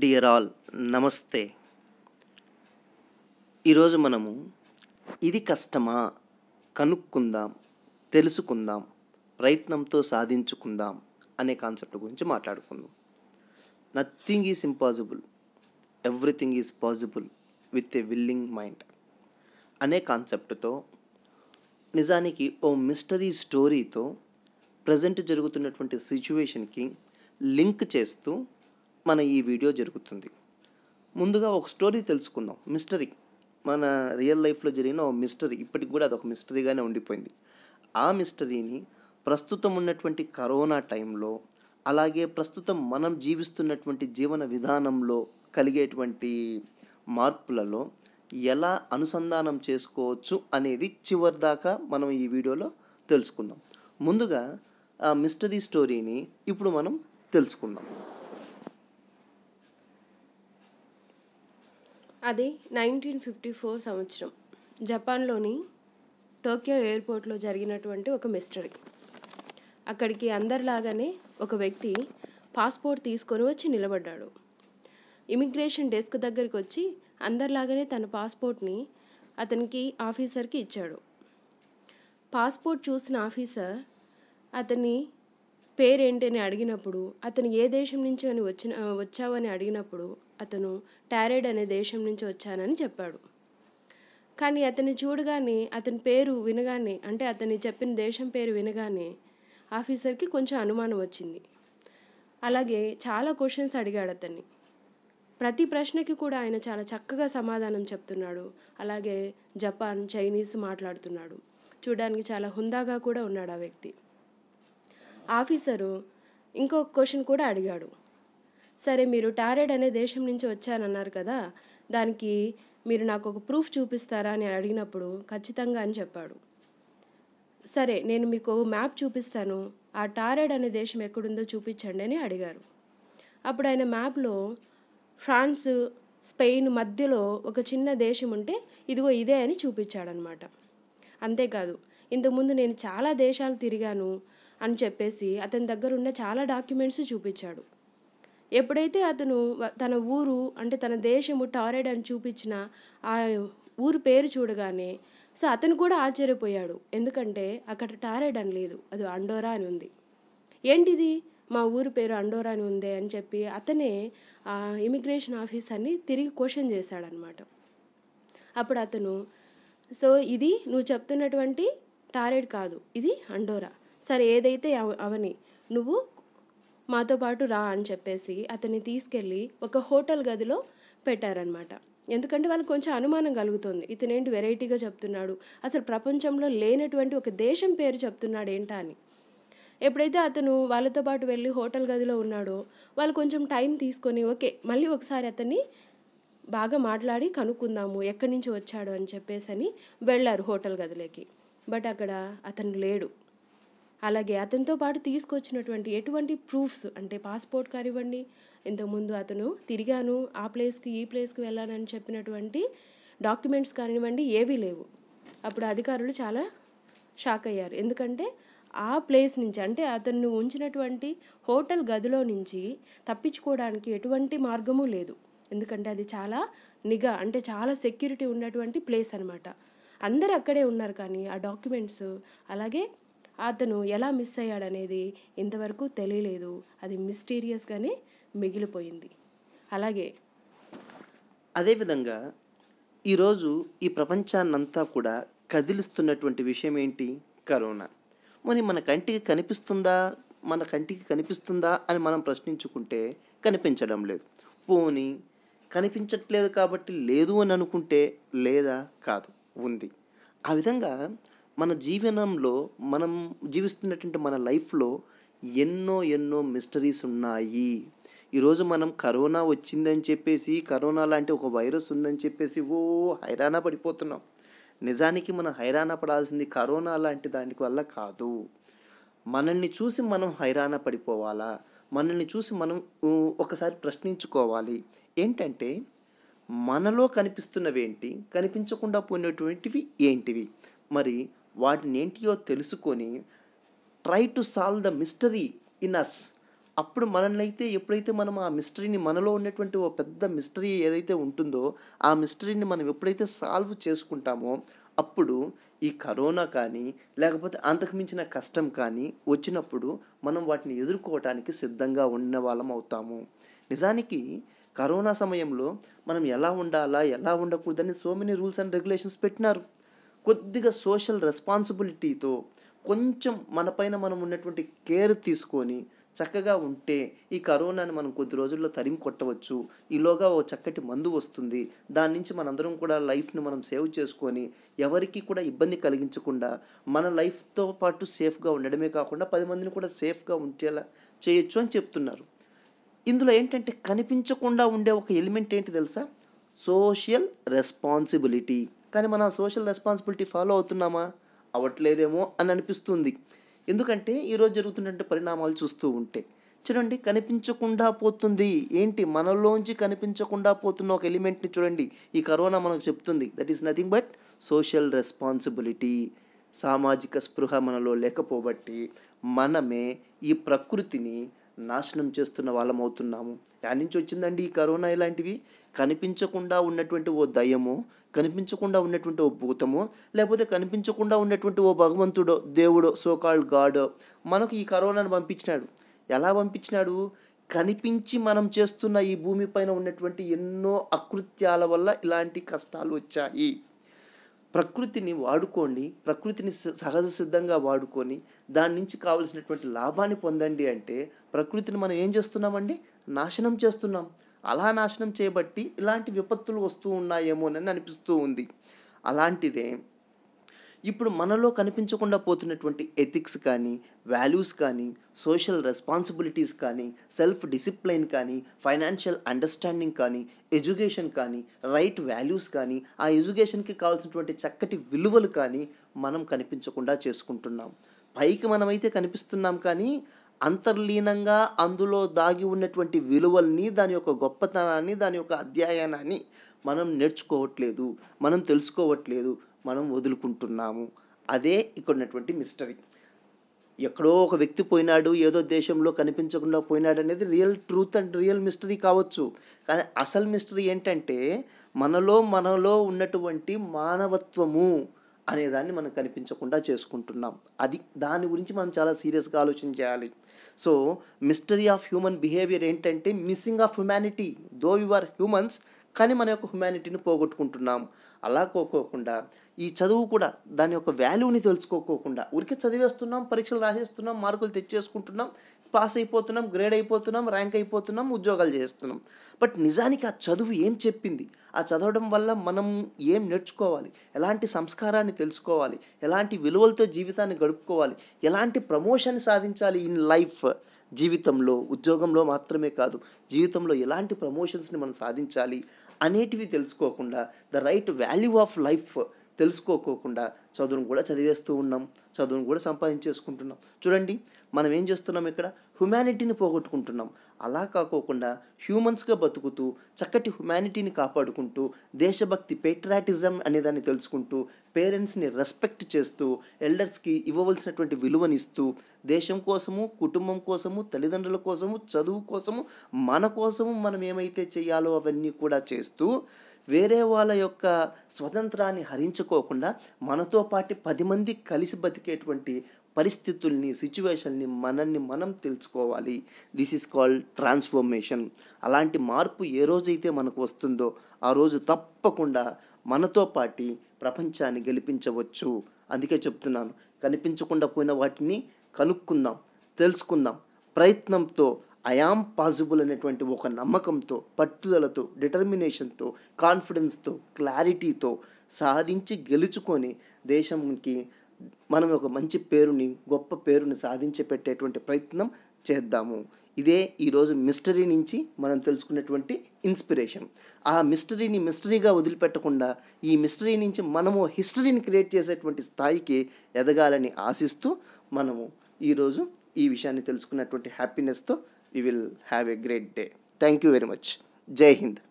dear all నమస్తే ఈరోజు మనము ఇది కష్టమా కనుక్కుందాం తెలుసుకుందాం ప్రయత్నంతో సాధించుకుందాం అనే కాన్సెప్ట్ గురించి మాట్లాడుకుందాం nothing is impossible everything is possible with a willing mind అనే కాన్సెప్ట్తో నిజానికి ఓ మిస్టరీ స్టోరీతో ప్రజెంట్ జరుగుతున్నటువంటి సిచ్యువేషన్కి లింక్ చేస్తూ మన ఈ వీడియో జరుగుతుంది ముందుగా ఒక స్టోరీ తెలుసుకుందాం మిస్టరీ మన రియల్ లైఫ్లో జరిగిన ఒక మిస్టరీ ఇప్పటికి కూడా అదొక మిస్టరీగానే ఉండిపోయింది ఆ మిస్టరీని ప్రస్తుతం ఉన్నటువంటి కరోనా టైంలో అలాగే ప్రస్తుతం మనం జీవిస్తున్నటువంటి జీవన విధానంలో కలిగేటువంటి మార్పులలో ఎలా అనుసంధానం చేసుకోవచ్చు అనేది చివరిదాకా మనం ఈ వీడియోలో తెలుసుకుందాం ముందుగా ఆ మిస్టరీ స్టోరీని ఇప్పుడు మనం తెలుసుకుందాం అది నైన్టీన్ ఫిఫ్టీ ఫోర్ సంవత్సరం జపాన్లోని టోక్యో ఎయిర్పోర్ట్లో జరిగినటువంటి ఒక మిస్టరీ అక్కడికి అందరిలాగానే ఒక వ్యక్తి పాస్పోర్ట్ తీసుకొని వచ్చి నిలబడ్డాడు ఇమిగ్రేషన్ డెస్క్ దగ్గరికి వచ్చి అందరిలాగానే తన పాస్పోర్ట్ని అతనికి ఆఫీసర్కి ఇచ్చాడు పాస్పోర్ట్ చూసిన ఆఫీసర్ అతని పేరేంటి అని అడిగినప్పుడు అతను ఏ దేశం నుంచి అని వచ్చిన వచ్చావని అడిగినప్పుడు అతను టారేడ్ అనే దేశం నుంచి వచ్చానని చెప్పాడు కానీ అతన్ని చూడగానే అతని పేరు వినగానే అంటే అతని చెప్పిన దేశం పేరు వినగానే ఆఫీసర్కి కొంచెం అనుమానం వచ్చింది అలాగే చాలా క్వశ్చన్స్ అడిగాడు అతన్ని ప్రతి ప్రశ్నకి కూడా ఆయన చాలా చక్కగా సమాధానం చెప్తున్నాడు అలాగే జపాన్ చైనీస్ మాట్లాడుతున్నాడు చూడడానికి చాలా హుందాగా కూడా ఉన్నాడు ఆ వ్యక్తి ఆఫీసరు ఇంకో క్వశ్చన్ కూడా అడిగాడు సరే మీరు టారెడ్ అనే దేశం నుంచి వచ్చానన్నారు కదా దానికి మీరు నాకు ఒక ప్రూఫ్ చూపిస్తారా అని అడిగినప్పుడు ఖచ్చితంగా అని చెప్పాడు సరే నేను మీకు మ్యాప్ చూపిస్తాను ఆ టారెడ్ అనే దేశం ఎక్కడుందో చూపించండి అని అడిగారు అప్పుడు ఆయన మ్యాప్లో ఫ్రాన్స్ స్పెయిన్ మధ్యలో ఒక చిన్న దేశం ఉంటే ఇదిగో ఇదే అని చూపించాడనమాట అంతేకాదు ఇంతకుముందు నేను చాలా దేశాలు తిరిగాను అని చెప్పేసి అతని దగ్గర ఉన్న చాలా డాక్యుమెంట్స్ చూపించాడు ఎప్పుడైతే అతను తన ఊరు అంటే తన దేశము టారెడ్ అని చూపించిన ఆ ఊరు పేరు చూడగానే సో అతను కూడా ఆశ్చర్యపోయాడు ఎందుకంటే అక్కడ టారెడ్ అని లేదు అది అండోరా అని ఉంది ఏంటిది మా ఊరు పేరు అండోరా అని ఉంది అని చెప్పి అతనే ఆ ఇమిగ్రేషన్ ఆఫీసర్ని తిరిగి క్వశ్చన్ చేశాడనమాట అప్పుడు అతను సో ఇది నువ్వు చెప్తున్నటువంటి టారెడ్ కాదు ఇది అండోరా సరే ఏదైతే అవని నువ్వు మాతో పాటు రా అని చెప్పేసి అతన్ని తీసుకెళ్ళి ఒక హోటల్ గదిలో పెట్టారనమాట ఎందుకంటే వాళ్ళకి కొంచెం అనుమానం కలుగుతుంది ఇతనేంటి వెరైటీగా చెప్తున్నాడు అసలు ప్రపంచంలో లేనటువంటి ఒక దేశం పేరు చెప్తున్నాడు ఏంటా అని ఎప్పుడైతే అతను వాళ్ళతో పాటు వెళ్ళి హోటల్ గదిలో ఉన్నాడో వాళ్ళు కొంచెం టైం తీసుకొని ఓకే మళ్ళీ ఒకసారి అతన్ని బాగా మాట్లాడి కనుక్కుందాము ఎక్కడి నుంచి వచ్చాడు అని చెప్పేసి అని వెళ్ళారు హోటల్ గదిలోకి బట్ అక్కడ అతను లేడు అలాగే అతనితో పాటు తీసుకొచ్చినటువంటి ఎటువంటి ప్రూఫ్స్ అంటే పాస్పోర్ట్ కానివ్వండి ఇంతకుముందు అతను తిరిగాను ఆ ప్లేస్కి ఈ ప్లేస్కి వెళ్ళానని చెప్పినటువంటి డాక్యుమెంట్స్ కానివ్వండి ఏవీ లేవు అప్పుడు అధికారులు చాలా షాక్ అయ్యారు ఎందుకంటే ఆ ప్లేస్ నుంచి అంటే అతన్ని ఉంచినటువంటి హోటల్ గదిలో నుంచి తప్పించుకోవడానికి ఎటువంటి మార్గము లేదు ఎందుకంటే అది చాలా నిఘా అంటే చాలా సెక్యూరిటీ ఉన్నటువంటి ప్లేస్ అనమాట అందరు అక్కడే ఉన్నారు కానీ ఆ డాక్యుమెంట్స్ అలాగే అతను ఎలా మిస్ అయ్యాడనేది ఇంతవరకు తెలియలేదు అది మిస్టీరియస్గానే మిగిలిపోయింది అలాగే అదేవిధంగా ఈరోజు ఈ ప్రపంచాన్నంతా కూడా కదిలిస్తున్నటువంటి విషయం ఏంటి కరోనా మరి మన కంటికి కనిపిస్తుందా మన కంటికి కనిపిస్తుందా అని మనం ప్రశ్నించుకుంటే కనిపించడం లేదు పోని కనిపించట్లేదు కాబట్టి లేదు అని అనుకుంటే లేదా కాదు ఉంది ఆ విధంగా మన జీవనంలో మనం జీవిస్తున్నటువంటి మన లైఫ్లో ఎన్నో ఎన్నో మిస్టరీస్ ఉన్నాయి ఈరోజు మనం కరోనా వచ్చిందని చెప్పేసి కరోనా లాంటి ఒక వైరస్ ఉందని చెప్పేసి ఓ హైరాణ పడిపోతున్నాం నిజానికి మనం హైరాణ పడాల్సింది కరోనా లాంటి దాని వల్ల కాదు మనల్ని చూసి మనం హైరాణ పడిపోవాలా మనల్ని చూసి మనం ఒకసారి ప్రశ్నించుకోవాలి ఏంటంటే మనలో కనిపిస్తున్నవి ఏంటి కనిపించకుండా పోయినటువంటివి ఏంటివి మరి వాటిని ఏంటియో తెలుసుకొని try to solve the mystery in us అప్పుడు మనల్ని అయితే ఎప్పుడైతే మనం ఆ మిస్టరీని మనలో ఉన్నటువంటి ఓ పెద్ద మిస్టరీ ఏదైతే ఉంటుందో ఆ మిస్టరీని మనం ఎప్పుడైతే సాల్వ్ చేసుకుంటామో అప్పుడు ఈ కరోనా కానీ లేకపోతే అంతకుమించిన కష్టం కానీ వచ్చినప్పుడు మనం వాటిని ఎదుర్కోవటానికి సిద్ధంగా ఉన్న వాళ్ళం అవుతాము నిజానికి కరోనా సమయంలో మనం ఎలా ఉండాలా ఎలా ఉండకూడదని so many rules and regulations పెట్టినారు కొద్దిగా సోషల్ రెస్పాన్సిబిలిటీతో కొంచెం మనపైన మనం ఉన్నటువంటి కేర్ తీసుకొని చక్కగా ఉంటే ఈ కరోనాని మనం కొద్ది రోజుల్లో తరిమి కొట్టవచ్చు ఈలోగా ఓ చక్కటి మందు వస్తుంది దాని నుంచి మనందరం కూడా లైఫ్ని మనం సేవ్ చేసుకొని ఎవరికి కూడా ఇబ్బంది కలిగించకుండా మన లైఫ్తో పాటు సేఫ్గా ఉండడమే కాకుండా పది మందిని కూడా సేఫ్గా ఉంచేలా చేయొచ్చు అని చెప్తున్నారు ఇందులో ఏంటంటే కనిపించకుండా ఉండే ఒక ఎలిమెంట్ ఏంటి తెలుసా సోషల్ రెస్పాన్సిబిలిటీ కానీ మనం సోషల్ రెస్పాన్సిబిలిటీ ఫాలో అవుతున్నామా అవ్వట్లేదేమో అని అనిపిస్తుంది ఎందుకంటే ఈరోజు జరుగుతున్నటువంటి పరిణామాలు చూస్తూ ఉంటే చూడండి కనిపించకుండా పోతుంది ఏంటి మనలోంచి కనిపించకుండా పోతున్న ఒక ఎలిమెంట్ని చూడండి ఈ కరోనా మనకు చెప్తుంది that is nothing but social responsibility సామాజిక స్పృహ మనలో లేకపోబట్టి మనమే ఈ ప్రకృతిని నాశనం చేస్తున్న వాళ్ళం అవుతున్నాము దాని నుంచి వచ్చిందండి ఈ కరోనా ఇలాంటివి కనిపించకుండా ఉన్నటువంటి ఓ దయ్యము కనిపించకుండా ఉన్నటువంటి ఓ భూతము లేకపోతే కనిపించకుండా ఉన్నటువంటి ఓ భగవంతుడో దేవుడో సోకాల్డ్ గాడో మనకు ఈ కరోనాను పంపించినాడు ఎలా పంపించినాడు కనిపించి మనం చేస్తున్న ఈ పైన ఉన్నటువంటి ఎన్నో అకృత్యాల వల్ల ఇలాంటి కష్టాలు వచ్చాయి ప్రకృతిని వాడుకోండి ప్రకృతిని సహజ సిద్ధంగా వాడుకొని దాని నుంచి కావలసినటువంటి లాభాన్ని పొందండి అంటే ప్రకృతిని మనం ఏం చేస్తున్నామండి నాశనం చేస్తున్నాం అలా నాశనం చేయబట్టి ఇలాంటి విపత్తులు వస్తూ ఉన్నాయేమోనని అనిపిస్తూ ఉంది అలాంటిదే ఇప్పుడు మనలో కనిపించకుండా పోతున్నటువంటి ఎథిక్స్ కానీ వాల్యూస్ కానీ సోషల్ రెస్పాన్సిబిలిటీస్ కానీ సెల్ఫ్ డిసిప్లైన్ కానీ ఫైనాన్షియల్ అండర్స్టాండింగ్ కానీ ఎడ్యుకేషన్ కానీ రైట్ వాల్యూస్ కానీ ఆ ఎడ్యుకేషన్కి కావాల్సినటువంటి చక్కటి విలువలు కానీ మనం కనిపించకుండా చేసుకుంటున్నాం పైకి మనమైతే కనిపిస్తున్నాం కానీ అంతర్లీనంగా అందులో దాగి ఉన్నటువంటి విలువల్ని దాని యొక్క గొప్పతనాన్ని దాని యొక్క అధ్యయనాన్ని మనం నేర్చుకోవట్లేదు మనం తెలుసుకోవట్లేదు మనం వదులుకుంటున్నాము అదే ఇక్కడ ఉన్నటువంటి మిస్టరీ ఎక్కడో ఒక వ్యక్తి పోయినాడు ఏదో దేశంలో కనిపించకుండా పోయినాడు అనేది real truth and real mystery కావచ్చు కానీ అసలు మిస్టరీ ఏంటంటే మనలో మనలో ఉన్నటువంటి మానవత్వము అనేదాన్ని మనం కనిపించకుండా చేసుకుంటున్నాం అది దాని గురించి మనం చాలా సీరియస్గా ఆలోచన చేయాలి so mystery of human behaviour ఏంటంటే missing of humanity though you are humans కానీ మన యొక్క హ్యుమానిటీని పోగొట్టుకుంటున్నాం అలా కోకోకుండా ఈ చదువు కూడా దాని యొక్క వాల్యూని తెలుసుకోకోకుండా ఊరికే చదివేస్తున్నాం పరీక్షలు రాసేస్తున్నాం మార్కులు తెచ్చేసుకుంటున్నాం పాస్ అయిపోతున్నాం గ్రేడ్ అయిపోతున్నాం ర్యాంక్ అయిపోతున్నాం ఉద్యోగాలు చేస్తున్నాం బట్ నిజానికి ఆ చదువు ఏం చెప్పింది ఆ చదవడం వల్ల మనం ఏం నేర్చుకోవాలి ఎలాంటి సంస్కారాన్ని తెలుసుకోవాలి ఎలాంటి విలువలతో జీవితాన్ని గడుపుకోవాలి ఎలాంటి ప్రమోషన్ సాధించాలి ఇన్ లైఫ్ జీవితంలో ఉద్యోగంలో మాత్రమే కాదు జీవితంలో ఎలాంటి ప్రమోషన్స్ని మనం సాధించాలి అనేటివి తెలుసుకోకుండా the right value of life తెలుసుకోకోకుండా చదువును కూడా చదివేస్తూ ఉన్నాం చదువును కూడా సంపాదించేసుకుంటున్నాం చూడండి మనం ఏం చేస్తున్నాం ఇక్కడ హ్యుమానిటీని పోగొట్టుకుంటున్నాం అలా కాకోకుండా హ్యూమన్స్గా బతుకుతూ చక్కటి హ్యుమానిటీని కాపాడుకుంటూ దేశభక్తి పేట్రాటిజం అనేదాన్ని తెలుసుకుంటూ పేరెంట్స్ని రెస్పెక్ట్ చేస్తూ ఎల్డర్స్కి ఇవ్వవలసినటువంటి విలువనిస్తూ దేశం కోసము కుటుంబం కోసము తల్లిదండ్రుల కోసము చదువు కోసము మన కోసము మనం ఏమైతే చేయాలో అవన్నీ కూడా చేస్తూ వేరే వాళ్ళ యొక్క స్వతంత్రాన్ని హరించుకోకుండా మనతో పాటు పది మంది కలిసి బతికేటువంటి పరిస్థితుల్ని సిచ్యువేషన్ని మనల్ని మనం తెలుసుకోవాలి దిస్ ఈజ్ కాల్డ్ ట్రాన్స్ఫర్మేషన్ అలాంటి మార్పు ఏ రోజైతే మనకు వస్తుందో ఆ రోజు తప్పకుండా మనతో పాటి ప్రపంచాన్ని గెలిపించవచ్చు అందుకే చెప్తున్నాను కనిపించకుండా పోయిన వాటిని కనుక్కుందాం తెలుసుకుందాం ప్రయత్నంతో ఐఆమ్ పాసిబుల్ అనేటువంటి ఒక నమ్మకంతో పట్టుదలతో డిటర్మినేషన్తో కాన్ఫిడెన్స్తో క్లారిటీతో సాధించి గెలుచుకొని దేశంకి మనం ఒక మంచి పేరుని గొప్ప పేరుని సాధించి పెట్టేటువంటి ప్రయత్నం చేద్దాము ఇదే ఈరోజు మిస్టరీ నుంచి మనం తెలుసుకునేటువంటి ఇన్స్పిరేషన్ ఆ మిస్టరీని మిస్టరీగా వదిలిపెట్టకుండా ఈ మిస్టరీ నుంచి మనము హిస్టరీని క్రియేట్ చేసేటువంటి స్థాయికి ఎదగాలని ఆశిస్తూ మనము ఈరోజు ఈ విషయాన్ని తెలుసుకున్నటువంటి హ్యాపీనెస్తో we will have a great day thank you very much జై హింద్